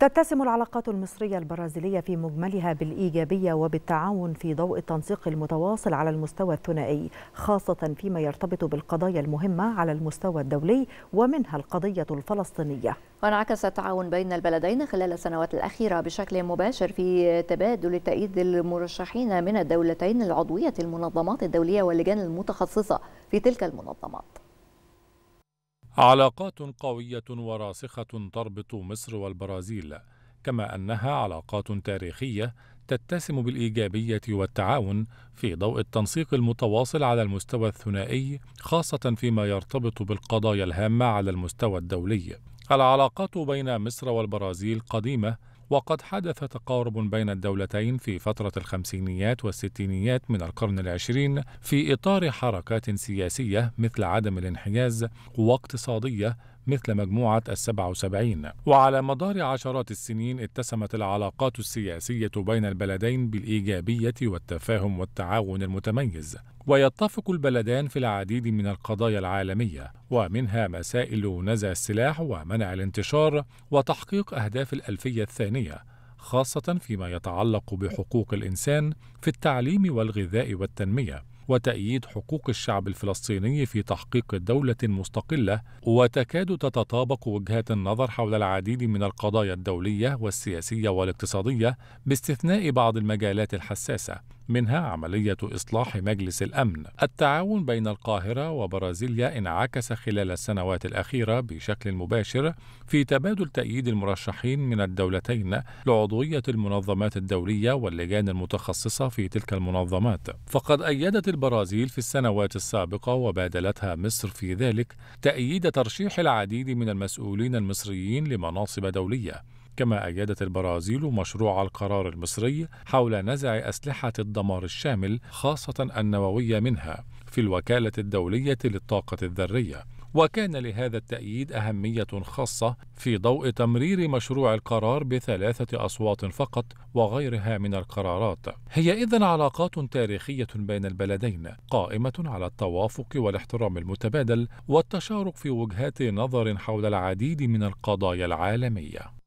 تتسم العلاقات المصرية البرازيلية في مجملها بالإيجابية وبالتعاون في ضوء التنسيق المتواصل على المستوى الثنائي خاصة فيما يرتبط بالقضايا المهمة على المستوى الدولي ومنها القضية الفلسطينية وانعكس التعاون بين البلدين خلال السنوات الأخيرة بشكل مباشر في تبادل تأييد المرشحين من الدولتين العضوية المنظمات الدولية واللجان المتخصصة في تلك المنظمات علاقات قوية وراسخة تربط مصر والبرازيل، كما أنها علاقات تاريخية تتسم بالإيجابية والتعاون في ضوء التنسيق المتواصل على المستوى الثنائي خاصة فيما يرتبط بالقضايا الهامة على المستوى الدولي. العلاقات بين مصر والبرازيل قديمة وقد حدث تقارب بين الدولتين في فترة الخمسينيات والستينيات من القرن العشرين في إطار حركات سياسية مثل عدم الانحياز واقتصادية مثل مجموعة السبعة وسبعين وعلى مدار عشرات السنين اتسمت العلاقات السياسية بين البلدين بالإيجابية والتفاهم والتعاون المتميز ويتفق البلدان في العديد من القضايا العالمية ومنها مسائل نزع السلاح ومنع الانتشار وتحقيق أهداف الألفية الثانية خاصة فيما يتعلق بحقوق الإنسان في التعليم والغذاء والتنمية وتأييد حقوق الشعب الفلسطيني في تحقيق دولة مستقلة وتكاد تتطابق وجهات النظر حول العديد من القضايا الدولية والسياسية والاقتصادية باستثناء بعض المجالات الحساسة منها عملية إصلاح مجلس الأمن. التعاون بين القاهرة وبرازيليا انعكس خلال السنوات الأخيرة بشكل مباشر في تبادل تأييد المرشحين من الدولتين لعضوية المنظمات الدولية واللجان المتخصصة في تلك المنظمات. فقد أيدت البرازيل في السنوات السابقة وبادلتها مصر في ذلك تأييد ترشيح العديد من المسؤولين المصريين لمناصب دولية. كما أيدت البرازيل مشروع القرار المصري حول نزع أسلحة الدمار الشامل خاصة النووية منها في الوكالة الدولية للطاقة الذرية وكان لهذا التأييد أهمية خاصة في ضوء تمرير مشروع القرار بثلاثة أصوات فقط وغيرها من القرارات. هي إذن علاقات تاريخية بين البلدين قائمة على التوافق والاحترام المتبادل والتشارك في وجهات نظر حول العديد من القضايا العالمية.